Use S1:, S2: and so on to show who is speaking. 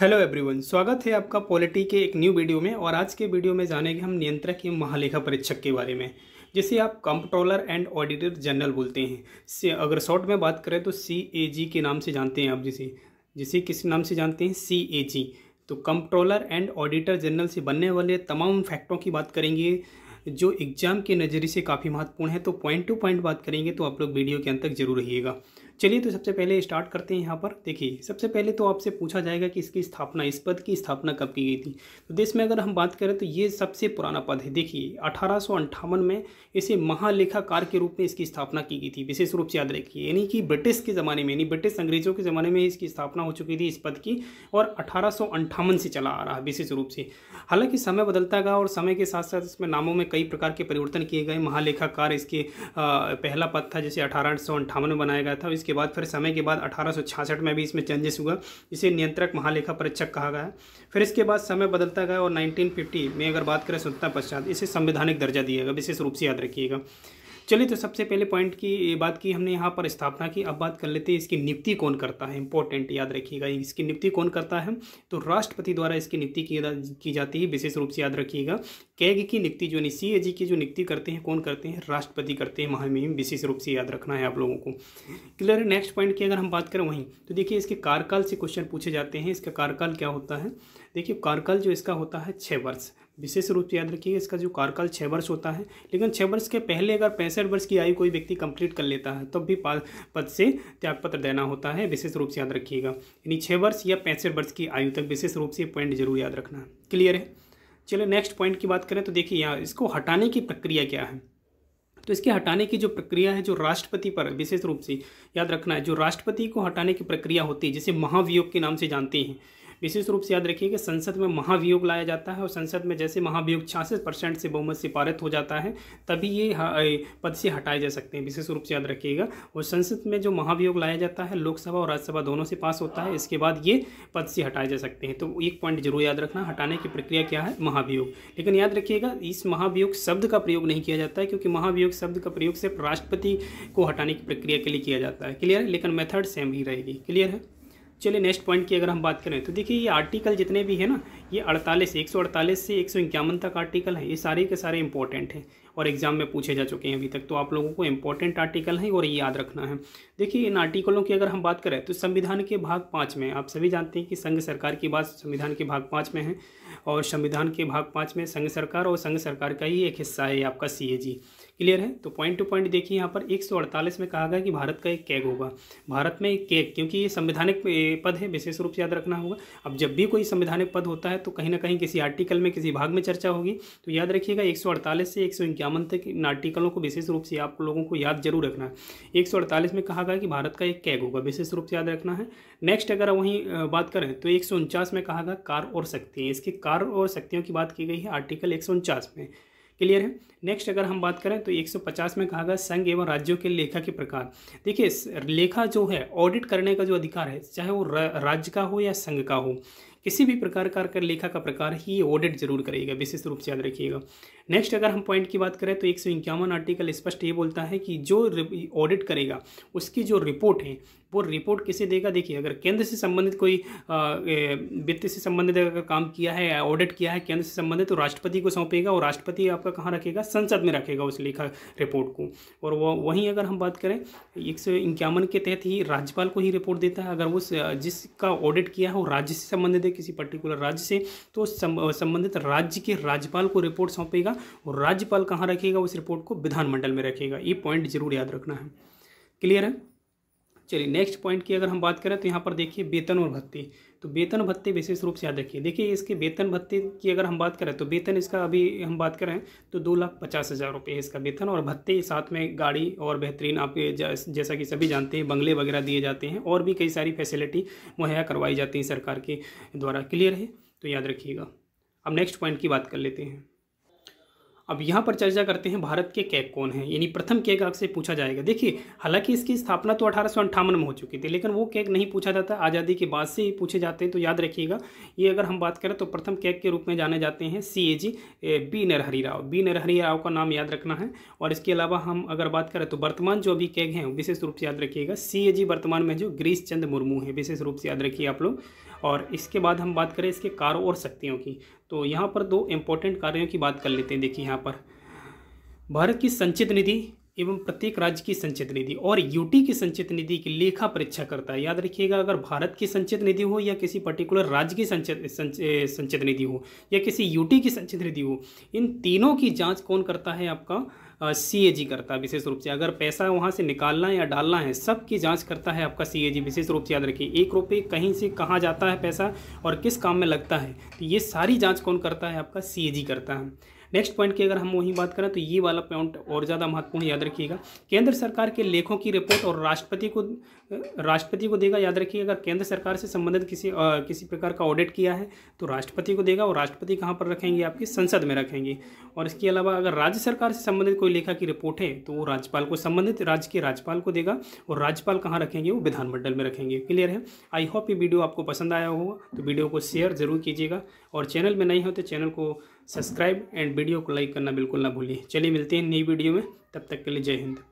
S1: hello everyone स्वागत है आपका पॉलिटी के एक न्यू वीडियो में और आज के वीडियो में जानेंगे हम नियंत्रक एवं महालेखा परीक्षक के बारे में जिसे आप कंप्ट्रोलर एंड ऑडिटर जनरल बोलते हैं अगर शॉर्ट में बात करें तो सी ए जी के नाम से जानते हैं आप जिसे जिसे किस नाम से जानते हैं सी ए जी तो कंप्ट्रोलर एंड ऑडिटर जनरल से बनने वाले तमाम फैक्टों की बात करेंगे जो एग्जाम के नज़रिए से काफ़ी महत्वपूर्ण है तो पॉइंट टू पॉइंट बात करेंगे तो आप लोग वीडियो के अंत तक जरूर रहिएगा चलिए तो सबसे पहले स्टार्ट करते हैं यहाँ पर देखिए सबसे पहले तो आपसे पूछा जाएगा कि इसकी स्थापना इस पद की स्थापना कब की गई थी तो देश में अगर हम बात करें तो ये सबसे पुराना पद है देखिए अठारह में इसे महालेखाकार के रूप में इसकी स्थापना की गई थी विशेष रूप से याद रखिए यानी कि ब्रिटिश के ज़माने में यानी ब्रिटिश अंग्रेजों के ज़माने में इसकी स्थापना हो चुकी थी इस पद की और अठारह से चला आ रहा है विशेष रूप से हालांकि समय बदलता गया और समय के साथ साथ इसमें नामों में कई प्रकार के परिवर्तन किए गए महालेखाकार इसके पहला पद था जिसे अठारह में बनाया गया था इसके इसके बाद फिर समय के बाद अठारह में भी इसमें चेंजेस हुआ इसे नियंत्रक महालेखा परीक्षक कहा गया फिर इसके बाद समय बदलता गया और 1950 में अगर बात करें स्वतंत्रता पश्चात इसे संवैधानिक दर्जा दिया गया विशेष रूप से याद रखिएगा चलिए तो सबसे पहले पॉइंट की बात की हमने यहाँ पर स्थापना की अब बात कर लेते हैं इसकी नियुक्ति कौन करता है इंपॉर्टेंट याद रखिएगा इसकी नियुक्ति कौन करता है तो राष्ट्रपति द्वारा इसकी नियुक्ति की जाती है विशेष रूप से याद रखिएगा कैग की नियुक्ति जो नहीं सी की जो नियुक्ति करते हैं कौन करते हैं राष्ट्रपति करते हैं महामहिम विशेष रूप से याद रखना है आप लोगों को क्लियर नेक्स्ट पॉइंट की अगर हम बात करें वहीं तो देखिए इसके कार्यकाल से क्वेश्चन पूछे जाते हैं इसका कार्यकाल क्या होता है देखिए कार्यकाल जो इसका होता है छः वर्ष विशेष रूप से याद रखिएगा इसका जो कार्यकाल छः वर्ष होता है लेकिन छः वर्ष के पहले अगर पैंसठ वर्ष की आयु कोई व्यक्ति कंप्लीट कर लेता है तब तो भी पद से त्यागपत्र देना होता है विशेष रूप से याद रखिएगा यानी छः वर्ष या पैंसठ वर्ष की आयु तक विशेष रूप से पॉइंट जरूर याद रखना है क्लियर है चलो नेक्स्ट पॉइंट की बात करें तो देखिए यहाँ इसको हटाने की प्रक्रिया क्या है तो इसके हटाने की जो प्रक्रिया है जो राष्ट्रपति पर विशेष रूप से याद रखना है जो राष्ट्रपति को हटाने की प्रक्रिया होती है जिसे महाभियोग के नाम से जानते हैं विशेष रूप से याद रखिए कि संसद में महाभियोग लाया जाता है और संसद में जैसे महाभियोग छियासठ परसेंट से बहुमत से पारित हो जाता है तभी ये पद से हटाए जा सकते हैं विशेष रूप से याद रखिएगा और संसद में जो महाभियोग लाया जाता है लोकसभा और राज्यसभा दोनों से पास होता है इसके बाद ये पद से हटाए जा सकते हैं तो एक पॉइंट जरूर याद रखना हटाने की प्रक्रिया क्या है महाभियोग लेकिन याद रखिएगा इस महाभियोग शब्द का प्रयोग नहीं किया जाता है क्योंकि महाभियोग शब्द का प्रयोग सिर्फ राष्ट्रपति को हटाने की प्रक्रिया के लिए किया जाता है क्लियर लेकिन मेथड सेम ही रहेगी क्लियर है चलिए नेक्स्ट पॉइंट की अगर हम बात करें तो देखिए ये आर्टिकल जितने भी हैं ना ये 48 148 से एक सौ इक्यावन तक आर्टिकल हैं ये सारे के सारे इंपॉर्टेंट हैं और एग्जाम में पूछे जा चुके हैं अभी तक तो आप लोगों को इंपॉर्टेंट आर्टिकल हैं और ये याद रखना है देखिए इन आर्टिकलों की अगर हम बात करें तो संविधान के भाग पाँच में आप सभी जानते हैं कि संघ सरकार की बात संविधान के भाग पाँच में है और संविधान के भाग पाँच में संघ सरकार और संघ सरकार का ही एक हिस्सा है आपका सी क्लियर है तो पॉइंट टू पॉइंट देखिए यहाँ पर एक में कहा गया कि भारत का एक कैग होगा भारत में एक कैग क्योंकि ये संवैधानिक पद है विशेष रूप से याद रखना होगा अब जब भी कोई संवैधानिक पद होता है तो कहीं ना कहीं किसी आर्टिकल में किसी भाग में चर्चा होगी तो याद रखिएगा एक से एक तक इन आर्टिकलों को विशेष रूप से आप लोगों को याद जरूर रखना है एक में कहा गया कि भारत का एक कैग होगा विशेष रूप से याद रखना है नेक्स्ट अगर वहीं बात करें तो एक में कहा गया कार और शक्तियाँ इसके कार और शक्तियों की बात की गई है आर्टिकल एक में क्लियर है नेक्स्ट अगर हम बात करें तो 150 में कहा गया संघ एवं राज्यों के लेखा के प्रकार देखिए लेखा जो है ऑडिट करने का जो अधिकार है चाहे वो राज्य का हो या संघ का हो किसी भी प्रकार का कर लेखा का प्रकार ही ऑडिट जरूर करेगा विशेष रूप से याद रखिएगा नेक्स्ट अगर हम पॉइंट की बात करें तो एक सौ इक्यावन आर्टिकल स्पष्ट ये बोलता है कि जो ऑडिट करेगा उसकी जो रिपोर्ट है वो रिपोर्ट किसे देगा देखिए अगर केंद्र से संबंधित कोई वित्त से संबंधित अगर काम किया है ऑडिट किया है केंद्र से संबंधित तो राष्ट्रपति को सौंपेगा और राष्ट्रपति आपका कहाँ रखेगा संसद में रखेगा उस लेखा रिपोर्ट को और वो वहीं अगर हम बात करें एक सौ इक्यावन के तहत ही राज्यपाल को ही रिपोर्ट देता है अगर वो जिसका ऑडिट किया है वो राज्य से संबंधित है किसी पर्टिकुलर राज्य से तो संबंधित राज्य के राज्यपाल को रिपोर्ट सौंपेगा और राज्यपाल कहाँ रखेगा उस रिपोर्ट को विधानमंडल में रखेगा ये पॉइंट जरूर याद रखना है क्लियर है चलिए नेक्स्ट पॉइंट की अगर हम बात करें तो यहाँ पर देखिए वेतन और भत्ते तो वेतन भत्ते विशेष रूप से याद रखिए देखिए इसके वेतन भत्ते की अगर हम बात करें तो वेतन इसका अभी हम बात करें तो दो लाख पचास हज़ार रुपये इसका वेतन और भत्ते साथ में गाड़ी और बेहतरीन आप जैसा कि सभी जानते हैं बंगले वगैरह दिए जाते हैं और भी कई सारी फैसिलिटी मुहैया करवाई जाती हैं सरकार के द्वारा क्लियर है तो याद रखिएगा अब नेक्स्ट पॉइंट की बात कर लेते हैं अब यहाँ पर चर्चा करते हैं भारत के कैक कौन है यानी प्रथम कैक आपसे पूछा जाएगा देखिए हालांकि इसकी स्थापना तो अठारह में हो चुकी थी लेकिन वो कैक नहीं पूछा जाता आज़ादी के बाद से ही पूछे जाते हैं तो याद रखिएगा ये अगर हम बात करें तो प्रथम कैक के रूप में जाने जाते हैं C A G B Narahari Rao B Narahari Rao का नाम याद रखना है और इसके अलावा हम अगर बात करें तो वर्तमान जो अभी कैग हैं विशेष रूप से याद रखिएगा सी ए जी वर्तमान में जो गिरीश चंद मुर्मू है विशेष रूप से याद रखिए आप लोग और इसके बाद हम बात करें इसके कारों और शक्तियों की तो यहाँ पर दो इम्पोर्टेंट कार्यों की बात कर लेते हैं देखिए यहाँ पर भारत की संचित निधि एवं प्रत्येक राज्य की संचित निधि और यूटी की संचित निधि की लेखा परीक्षा करता है याद रखिएगा अगर भारत की संचित निधि हो या किसी पर्टिकुलर राज्य की संचित संच, संचित निधि हो या किसी यूटी की संचित निधि हो इन तीनों की जांच कौन करता है आपका सी करता है विशेष रूप से अगर पैसा वहाँ से निकालना या डालना है सब की जाँच करता है आपका सी विशेष रूप से याद रखिए एक रुपये कहीं से कहाँ जाता है पैसा और किस काम में लगता है तो ये सारी जाँच कौन करता है आपका सी करता है नेक्स्ट पॉइंट की अगर हम वही बात करें तो ये वाला पॉइंट और ज़्यादा महत्वपूर्ण याद रखिएगा केंद्र सरकार के लेखों की रिपोर्ट और राष्ट्रपति को राष्ट्रपति को देगा याद रखिए अगर केंद्र सरकार से संबंधित किसी आ, किसी प्रकार का ऑडिट किया है तो राष्ट्रपति को देगा और राष्ट्रपति कहाँ पर रखेंगे आपकी संसद में रखेंगे और इसके अलावा अगर राज्य सरकार से संबंधित कोई लेखा की रिपोर्ट है तो वो राज्यपाल को संबंधित राज्य के राज्यपाल को देगा और राज्यपाल कहाँ रखेंगे वो विधानमंडल में रखेंगे क्लियर है आई होप ये वीडियो आपको पसंद आया होगा तो वीडियो को शेयर जरूर कीजिएगा और चैनल में नहीं हो तो चैनल को सब्सक्राइब एंड वीडियो को लाइक करना बिल्कुल ना भूलिए चलिए मिलते हैं नई वीडियो में तब तक के लिए जय हिंद